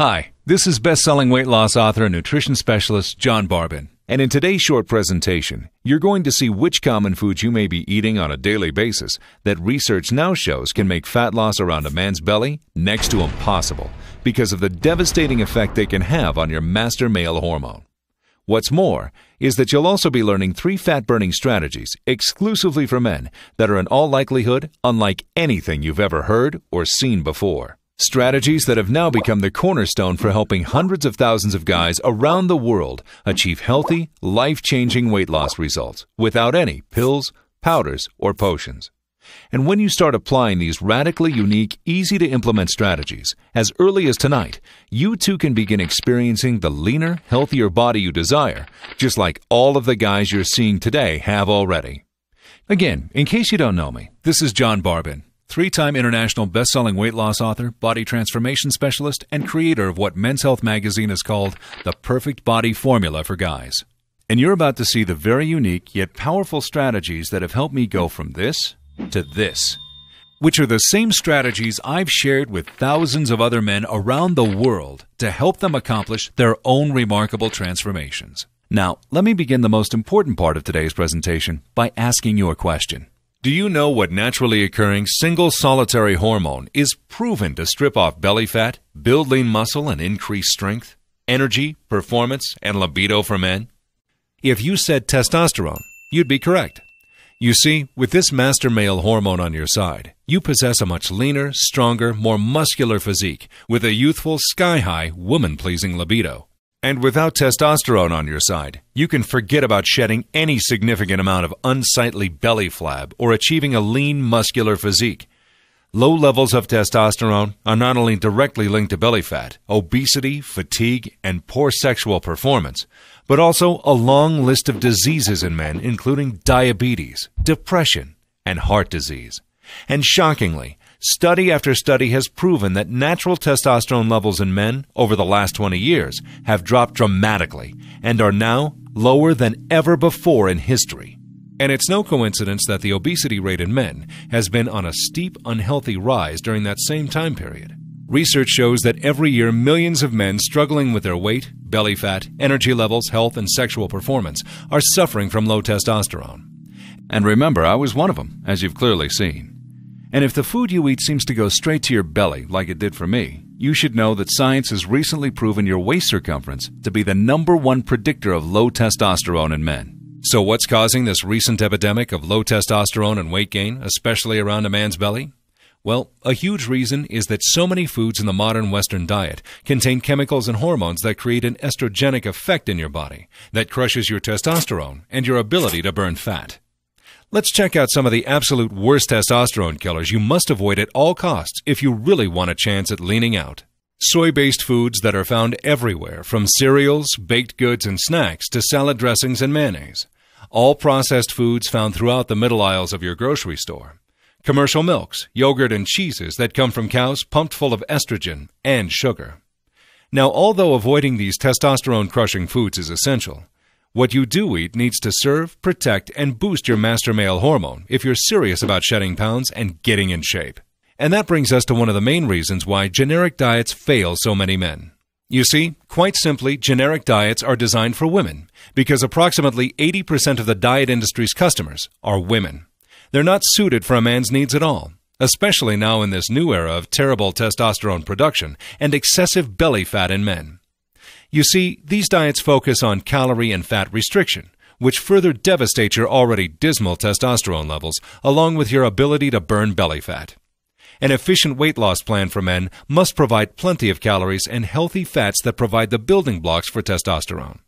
Hi, this is best-selling weight loss author and nutrition specialist John Barbin. And in today's short presentation, you're going to see which common foods you may be eating on a daily basis that research now shows can make fat loss around a man's belly next to impossible because of the devastating effect they can have on your master male hormone. What's more is that you'll also be learning three fat-burning strategies exclusively for men that are in all likelihood unlike anything you've ever heard or seen before. Strategies that have now become the cornerstone for helping hundreds of thousands of guys around the world achieve healthy, life changing weight loss results without any pills, powders, or potions. And when you start applying these radically unique, easy to implement strategies, as early as tonight, you too can begin experiencing the leaner, healthier body you desire, just like all of the guys you're seeing today have already. Again, in case you don't know me, this is John Barbin. Three time international best selling weight loss author, body transformation specialist, and creator of what Men's Health magazine has called the perfect body formula for guys. And you're about to see the very unique yet powerful strategies that have helped me go from this to this, which are the same strategies I've shared with thousands of other men around the world to help them accomplish their own remarkable transformations. Now, let me begin the most important part of today's presentation by asking you a question. Do you know what naturally occurring single solitary hormone is proven to strip off belly fat, build lean muscle, and increase strength, energy, performance, and libido for men? If you said testosterone, you'd be correct. You see, with this master male hormone on your side, you possess a much leaner, stronger, more muscular physique with a youthful, sky high, woman pleasing libido. And without testosterone on your side, you can forget about shedding any significant amount of unsightly belly flab or achieving a lean, muscular physique. Low levels of testosterone are not only directly linked to belly fat, obesity, fatigue, and poor sexual performance, but also a long list of diseases in men, including diabetes, depression, and heart disease. And shockingly, Study after study has proven that natural testosterone levels in men over the last 20 years have dropped dramatically and are now lower than ever before in history. And it's no coincidence that the obesity rate in men has been on a steep, unhealthy rise during that same time period. Research shows that every year millions of men struggling with their weight, belly fat, energy levels, health, and sexual performance are suffering from low testosterone. And remember, I was one of them, as you've clearly seen. And if the food you eat seems to go straight to your belly, like it did for me, you should know that science has recently proven your waist circumference to be the number one predictor of low testosterone in men. So, what's causing this recent epidemic of low testosterone and weight gain, especially around a man's belly? Well, a huge reason is that so many foods in the modern Western diet contain chemicals and hormones that create an estrogenic effect in your body that crushes your testosterone and your ability to burn fat. Let's check out some of the absolute worst testosterone killers you must avoid at all costs if you really want a chance at leaning out. Soy based foods that are found everywhere, from cereals, baked goods, and snacks to salad dressings and mayonnaise. All processed foods found throughout the middle aisles of your grocery store. Commercial milks, yogurt, and cheeses that come from cows pumped full of estrogen and sugar. Now, although avoiding these testosterone crushing foods is essential, what you do eat needs to serve, protect, and boost your master male hormone if you're serious about shedding pounds and getting in shape. And that brings us to one of the main reasons why generic diets fail so many men. You see, quite simply, generic diets are designed for women because approximately 80% of the diet industry's customers are women. They're not suited for a man's needs at all, especially now in this new era of terrible testosterone production and excessive belly fat in men. You see, these diets focus on calorie and fat restriction, which further devastates your already dismal testosterone levels, along with your ability to burn belly fat. An efficient weight loss plan for men must provide plenty of calories and healthy fats that provide the building blocks for testosterone.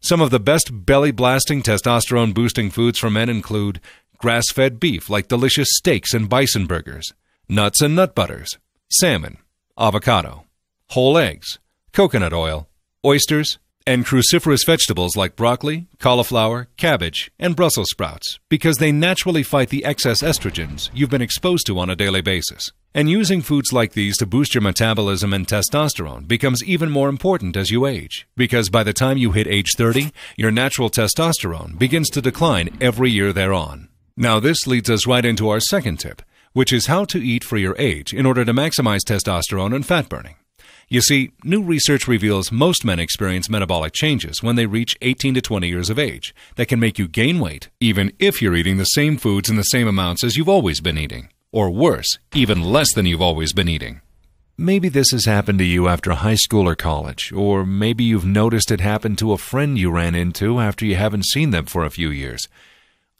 Some of the best belly blasting, testosterone boosting foods for men include grass fed beef like delicious steaks and bison burgers, nuts and nut butters, salmon, avocado, whole eggs, coconut oil, oysters, and cruciferous vegetables like broccoli, cauliflower, cabbage, and Brussels sprouts because they naturally fight the excess estrogens you've been exposed to on a daily basis. And using foods like these to boost your metabolism and testosterone becomes even more important as you age because by the time you hit age 30, your natural testosterone begins to decline every year thereon. Now, this leads us right into our second tip, which is how to eat for your age in order to maximize testosterone and fat burning. You see, new research reveals most men experience metabolic changes when they reach 18 to 20 years of age that can make you gain weight, even if you're eating the same foods in the same amounts as you've always been eating. Or worse, even less than you've always been eating. Maybe this has happened to you after high school or college, or maybe you've noticed it happen to a friend you ran into after you haven't seen them for a few years.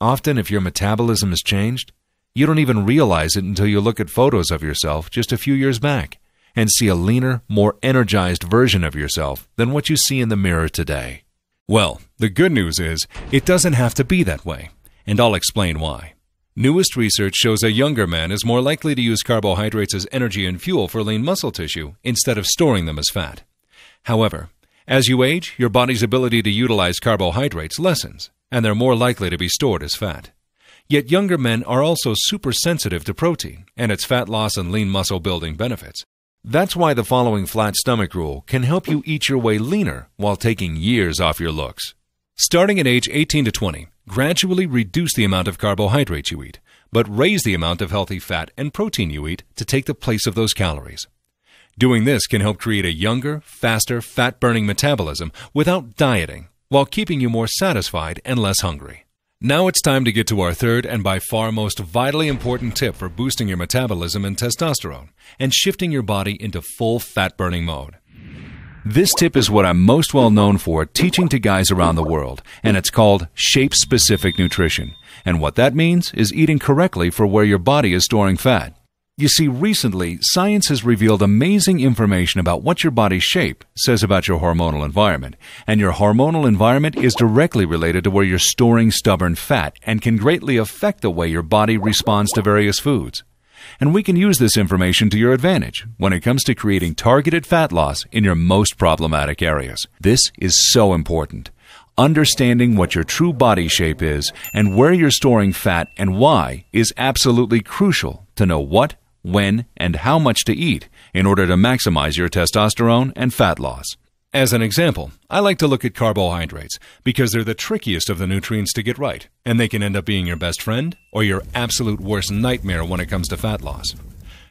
Often, if your metabolism has changed, you don't even realize it until you look at photos of yourself just a few years back and see a leaner, more energized version of yourself than what you see in the mirror today? Well, the good news is it doesn't have to be that way, and I'll explain why. Newest research shows a younger man is more likely to use carbohydrates as energy and fuel for lean muscle tissue instead of storing them as fat. However, as you age, your body's ability to utilize carbohydrates lessens, and they're more likely to be stored as fat. Yet younger men are also super sensitive to protein and its fat loss and lean muscle building benefits, that's why the following flat stomach rule can help you eat your way leaner while taking years off your looks. Starting at age 18 to 20, gradually reduce the amount of carbohydrates you eat, but raise the amount of healthy fat and protein you eat to take the place of those calories. Doing this can help create a younger, faster, fat burning metabolism without dieting, while keeping you more satisfied and less hungry. Now it's time to get to our third and by far most vitally important tip for boosting your metabolism and testosterone and shifting your body into full fat burning mode. This tip is what I'm most well known for teaching to guys around the world, and it's called shape specific nutrition. And what that means is eating correctly for where your body is storing fat. You see, recently, science has revealed amazing information about what your body's shape says about your hormonal environment. And your hormonal environment is directly related to where you're storing stubborn fat and can greatly affect the way your body responds to various foods. And we can use this information to your advantage when it comes to creating targeted fat loss in your most problematic areas. This is so important. Understanding what your true body shape is and where you're storing fat and why is absolutely crucial to know what when, and how much to eat in order to maximize your testosterone and fat loss. As an example, I like to look at carbohydrates because they're the trickiest of the nutrients to get right, and they can end up being your best friend or your absolute worst nightmare when it comes to fat loss.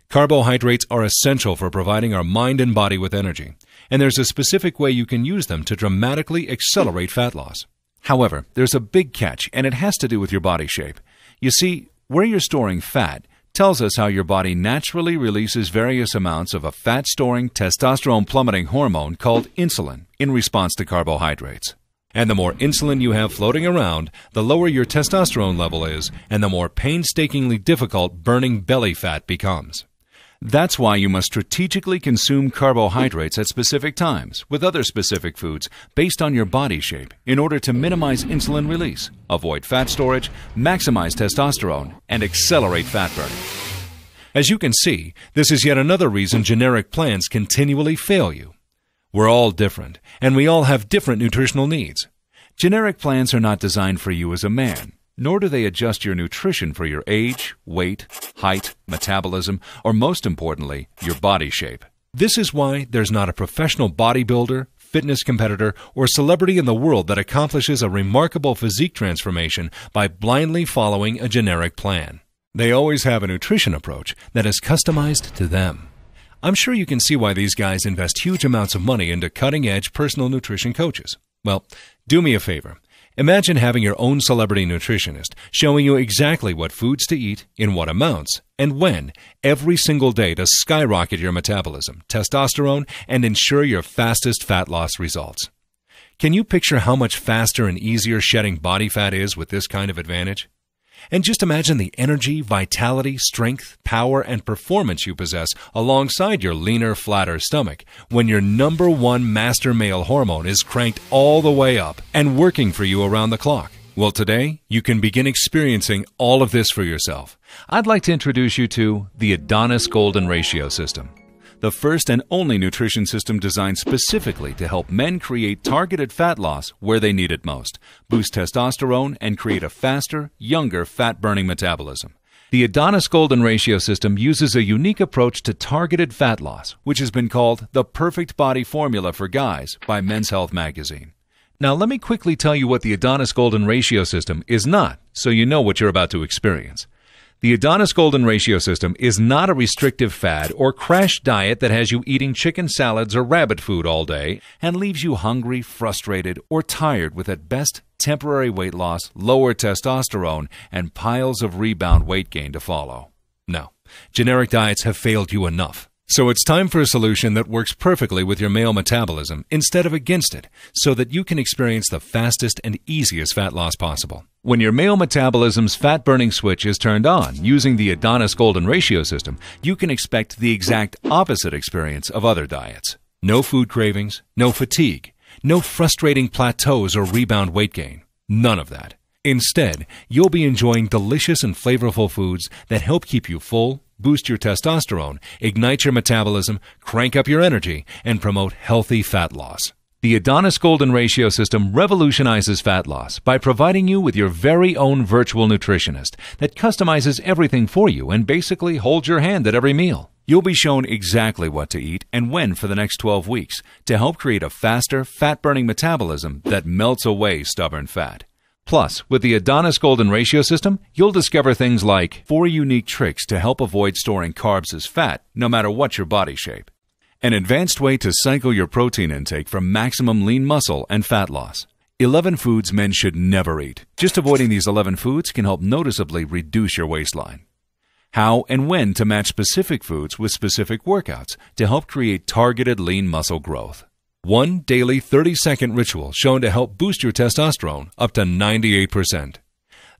Carbohydrates are essential for providing our mind and body with energy, and there's a specific way you can use them to dramatically accelerate fat loss. However, there's a big catch, and it has to do with your body shape. You see, where you're storing fat tells us how your body naturally releases various amounts of a fat storing, testosterone plummeting hormone called insulin in response to carbohydrates. And the more insulin you have floating around, the lower your testosterone level is, and the more painstakingly difficult burning belly fat becomes. That's why you must strategically consume carbohydrates at specific times with other specific foods based on your body shape in order to minimize insulin release, avoid fat storage, maximize testosterone, and accelerate fat burning. As you can see, this is yet another reason generic plans continually fail you. We're all different, and we all have different nutritional needs. Generic plans are not designed for you as a man nor do they adjust your nutrition for your age, weight, height, metabolism, or most importantly, your body shape. This is why there's not a professional bodybuilder, fitness competitor, or celebrity in the world that accomplishes a remarkable physique transformation by blindly following a generic plan. They always have a nutrition approach that is customized to them. I'm sure you can see why these guys invest huge amounts of money into cutting edge personal nutrition coaches. Well, do me a favor Imagine having your own celebrity nutritionist showing you exactly what foods to eat, in what amounts, and when every single day to skyrocket your metabolism, testosterone, and ensure your fastest fat loss results. Can you picture how much faster and easier shedding body fat is with this kind of advantage? And just imagine the energy, vitality, strength, power, and performance you possess alongside your leaner, flatter stomach when your number one master male hormone is cranked all the way up and working for you around the clock. Well, today, you can begin experiencing all of this for yourself. I'd like to introduce you to the Adonis Golden Ratio System the first and only nutrition system designed specifically to help men create targeted fat loss where they need it most, boost testosterone, and create a faster, younger fat burning metabolism. The Adonis Golden Ratio system uses a unique approach to targeted fat loss, which has been called the perfect body formula for guys by Men's Health magazine. Now, let me quickly tell you what the Adonis Golden Ratio system is not, so you know what you're about to experience. The Adonis Golden Ratio System is not a restrictive fad or crash diet that has you eating chicken salads or rabbit food all day and leaves you hungry, frustrated, or tired with at best temporary weight loss, lower testosterone, and piles of rebound weight gain to follow. No, generic diets have failed you enough. So it's time for a solution that works perfectly with your male metabolism instead of against it so that you can experience the fastest and easiest fat loss possible. When your male metabolism's fat burning switch is turned on using the Adonis Golden Ratio system, you can expect the exact opposite experience of other diets. No food cravings, no fatigue, no frustrating plateaus or rebound weight gain. None of that. Instead, you'll be enjoying delicious and flavorful foods that help keep you full, boost your testosterone, ignite your metabolism, crank up your energy, and promote healthy fat loss. The Adonis Golden Ratio system revolutionizes fat loss by providing you with your very own virtual nutritionist that customizes everything for you and basically holds your hand at every meal. You'll be shown exactly what to eat and when for the next 12 weeks to help create a faster, fat burning metabolism that melts away stubborn fat. Plus, with the Adonis Golden Ratio system, you'll discover things like four unique tricks to help avoid storing carbs as fat, no matter what your body shape, an advanced way to cycle your protein intake for maximum lean muscle and fat loss. 11 foods men should never eat. Just avoiding these 11 foods can help noticeably reduce your waistline. How and when to match specific foods with specific workouts to help create targeted lean muscle growth. One daily 30 second ritual shown to help boost your testosterone up to 98%.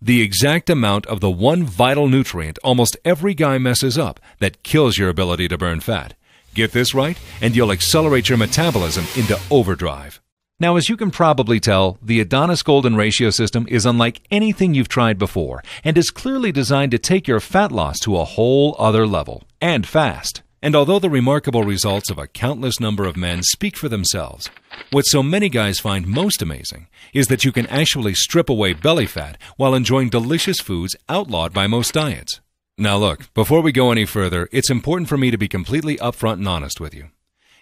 The exact amount of the one vital nutrient almost every guy messes up that kills your ability to burn fat. Get this right, and you'll accelerate your metabolism into overdrive. Now, as you can probably tell, the Adonis Golden Ratio system is unlike anything you've tried before and is clearly designed to take your fat loss to a whole other level and fast. And although the remarkable results of a countless number of men speak for themselves, what so many guys find most amazing is that you can actually strip away belly fat while enjoying delicious foods outlawed by most diets. Now, look, before we go any further, it's important for me to be completely upfront and honest with you.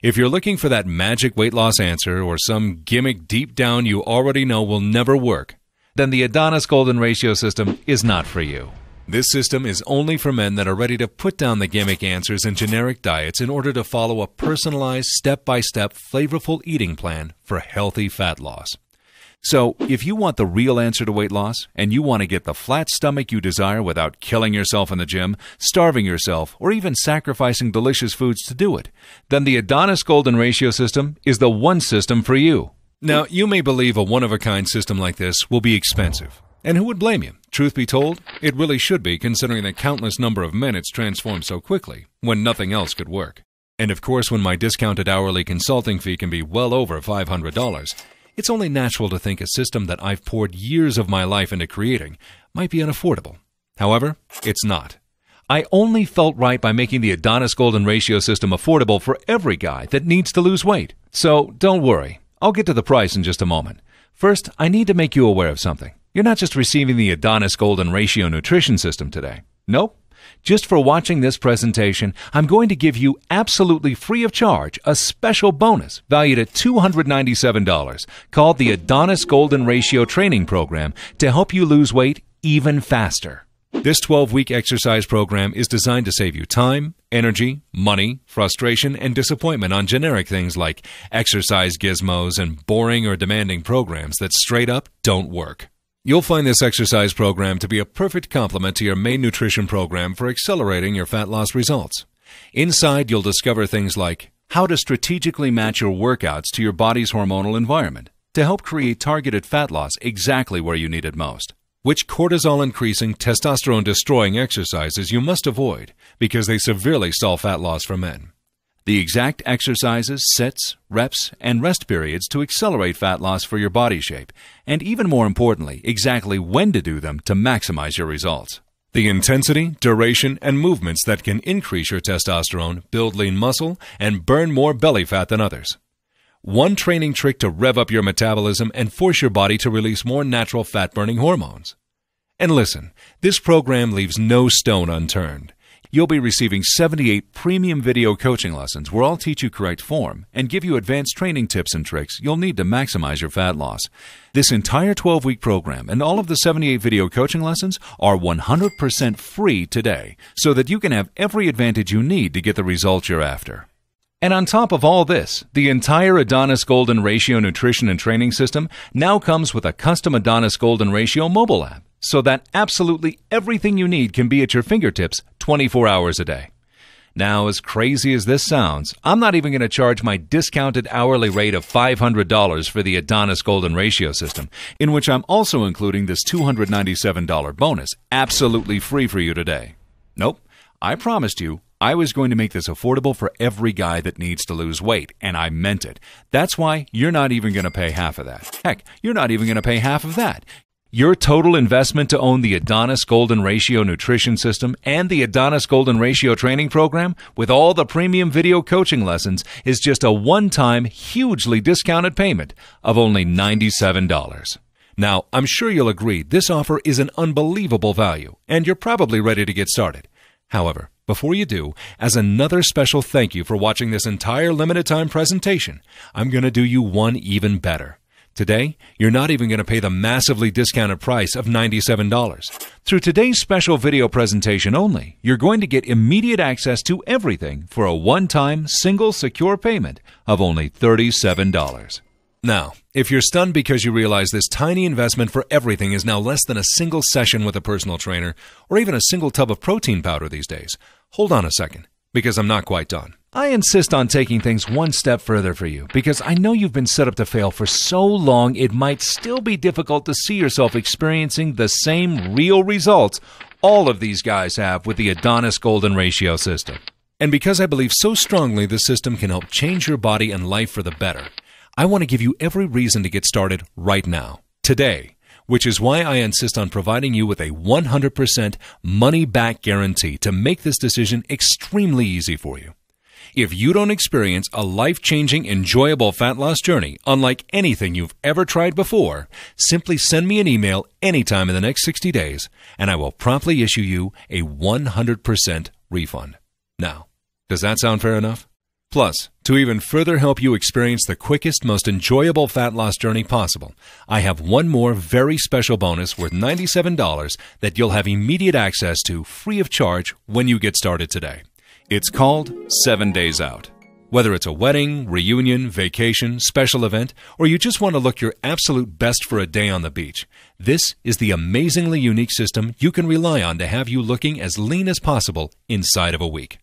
If you're looking for that magic weight loss answer or some gimmick deep down you already know will never work, then the Adonis Golden Ratio system is not for you. This system is only for men that are ready to put down the gimmick answers and generic diets in order to follow a personalized, step by step, flavorful eating plan for healthy fat loss. So, if you want the real answer to weight loss and you want to get the flat stomach you desire without killing yourself in the gym, starving yourself, or even sacrificing delicious foods to do it, then the Adonis Golden Ratio system is the one system for you. Now, you may believe a one of a kind system like this will be expensive. And who would blame you? Truth be told, it really should be considering the countless number of men it's transformed so quickly when nothing else could work. And of course, when my discounted hourly consulting fee can be well over $500, it's only natural to think a system that I've poured years of my life into creating might be unaffordable. However, it's not. I only felt right by making the Adonis Golden Ratio system affordable for every guy that needs to lose weight. So don't worry, I'll get to the price in just a moment. First, I need to make you aware of something. You're not just receiving the Adonis Golden Ratio Nutrition System today. Nope. Just for watching this presentation, I'm going to give you absolutely free of charge a special bonus valued at $297 called the Adonis Golden Ratio Training Program to help you lose weight even faster. This 12 week exercise program is designed to save you time, energy, money, frustration, and disappointment on generic things like exercise gizmos and boring or demanding programs that straight up don't work. You'll find this exercise program to be a perfect complement to your main nutrition program for accelerating your fat loss results. Inside, you'll discover things like how to strategically match your workouts to your body's hormonal environment to help create targeted fat loss exactly where you need it most. Which cortisol increasing, testosterone destroying exercises you must avoid because they severely stall fat loss for men the exact exercises, sets, reps, and rest periods to accelerate fat loss for your body shape, and even more importantly, exactly when to do them to maximize your results. The intensity, duration, and movements that can increase your testosterone, build lean muscle, and burn more belly fat than others. One training trick to rev up your metabolism and force your body to release more natural fat burning hormones. And listen, this program leaves no stone unturned. You'll be receiving 78 premium video coaching lessons where I'll teach you correct form and give you advanced training tips and tricks you'll need to maximize your fat loss. This entire 12 week program and all of the 78 video coaching lessons are 100% free today so that you can have every advantage you need to get the results you're after. And on top of all this, the entire Adonis Golden Ratio nutrition and training system now comes with a custom Adonis Golden Ratio mobile app so that absolutely everything you need can be at your fingertips 24 hours a day. Now, as crazy as this sounds, I'm not even going to charge my discounted hourly rate of $500 for the Adonis Golden Ratio system, in which I'm also including this $297 bonus, absolutely free for you today. Nope, I promised you I was going to make this affordable for every guy that needs to lose weight, and I meant it. That's why you're not even going to pay half of that. Heck, you're not even going to pay half of that. Your total investment to own the Adonis Golden Ratio Nutrition System and the Adonis Golden Ratio Training Program with all the premium video coaching lessons is just a one time, hugely discounted payment of only $97. Now, I'm sure you'll agree this offer is an unbelievable value, and you're probably ready to get started. However, before you do, as another special thank you for watching this entire limited time presentation, I'm going to do you one even better. Today, you're not even going to pay the massively discounted price of $97. Through today's special video presentation only, you're going to get immediate access to everything for a one-time, single, secure payment of only $37. Now, if you're stunned because you realize this tiny investment for everything is now less than a single session with a personal trainer or even a single tub of protein powder these days, hold on a second, because I'm not quite done. I insist on taking things one step further for you because I know you've been set up to fail for so long it might still be difficult to see yourself experiencing the same real results all of these guys have with the Adonis Golden Ratio system. And because I believe so strongly the system can help change your body and life for the better, I want to give you every reason to get started right now, today, which is why I insist on providing you with a 100% money back guarantee to make this decision extremely easy for you. If you don't experience a life changing, enjoyable fat loss journey unlike anything you've ever tried before, simply send me an email anytime in the next 60 days and I will promptly issue you a 100% refund. Now, does that sound fair enough? Plus, to even further help you experience the quickest, most enjoyable fat loss journey possible, I have one more very special bonus worth $97 that you'll have immediate access to free of charge when you get started today. It's called Seven Days Out. Whether it's a wedding, reunion, vacation, special event, or you just want to look your absolute best for a day on the beach, this is the amazingly unique system you can rely on to have you looking as lean as possible inside of a week.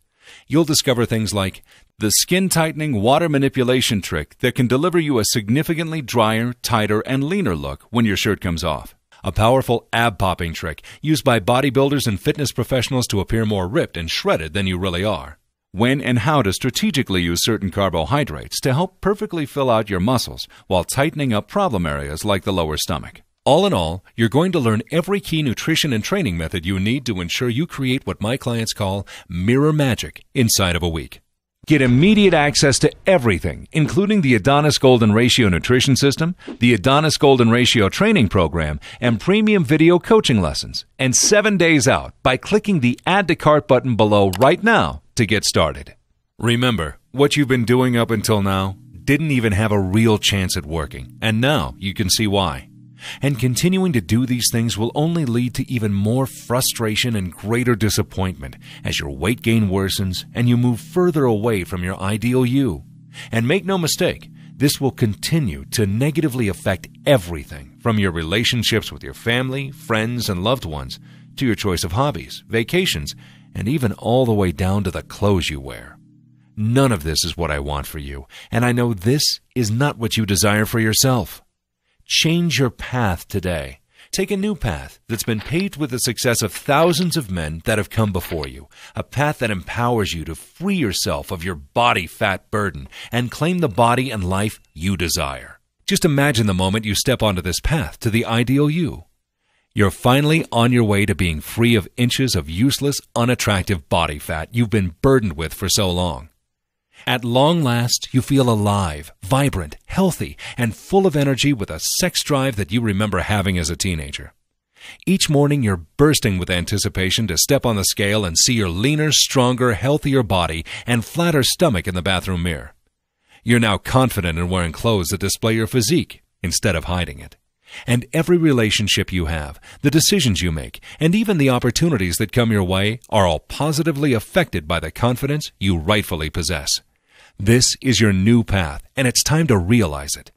You'll discover things like the skin tightening water manipulation trick that can deliver you a significantly drier, tighter, and leaner look when your shirt comes off a powerful ab popping trick used by bodybuilders and fitness professionals to appear more ripped and shredded than you really are. When and how to strategically use certain carbohydrates to help perfectly fill out your muscles while tightening up problem areas like the lower stomach. All in all, you're going to learn every key nutrition and training method you need to ensure you create what my clients call mirror magic inside of a week. Get immediate access to everything, including the Adonis Golden Ratio Nutrition System, the Adonis Golden Ratio Training Program, and premium video coaching lessons. And seven days out by clicking the Add to Cart button below right now to get started. Remember, what you've been doing up until now didn't even have a real chance at working, and now you can see why. And continuing to do these things will only lead to even more frustration and greater disappointment as your weight gain worsens and you move further away from your ideal you. And make no mistake, this will continue to negatively affect everything from your relationships with your family, friends, and loved ones to your choice of hobbies, vacations, and even all the way down to the clothes you wear. None of this is what I want for you, and I know this is not what you desire for yourself. Change your path today. Take a new path that's been paved with the success of thousands of men that have come before you. A path that empowers you to free yourself of your body fat burden and claim the body and life you desire. Just imagine the moment you step onto this path to the ideal you. You're finally on your way to being free of inches of useless, unattractive body fat you've been burdened with for so long. At long last, you feel alive, vibrant, healthy, and full of energy with a sex drive that you remember having as a teenager. Each morning, you're bursting with anticipation to step on the scale and see your leaner, stronger, healthier body and flatter stomach in the bathroom mirror. You're now confident in wearing clothes that display your physique instead of hiding it. And every relationship you have, the decisions you make, and even the opportunities that come your way are all positively affected by the confidence you rightfully possess. This is your new path, and it's time to realize it.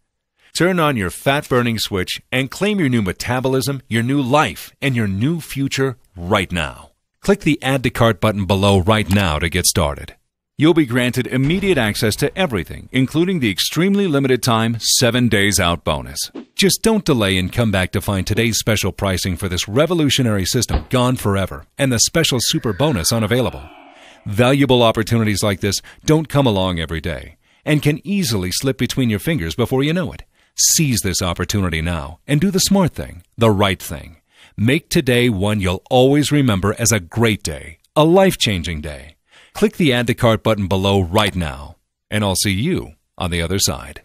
Turn on your fat burning switch and claim your new metabolism, your new life, and your new future right now. Click the Add to Cart button below right now to get started. You'll be granted immediate access to everything, including the extremely limited time 7 days out bonus. Just don't delay and come back to find today's special pricing for this revolutionary system gone forever and the special super bonus unavailable. Valuable opportunities like this don't come along every day and can easily slip between your fingers before you know it. Seize this opportunity now and do the smart thing, the right thing. Make today one you'll always remember as a great day, a life changing day. Click the Add to Cart button below right now, and I'll see you on the other side.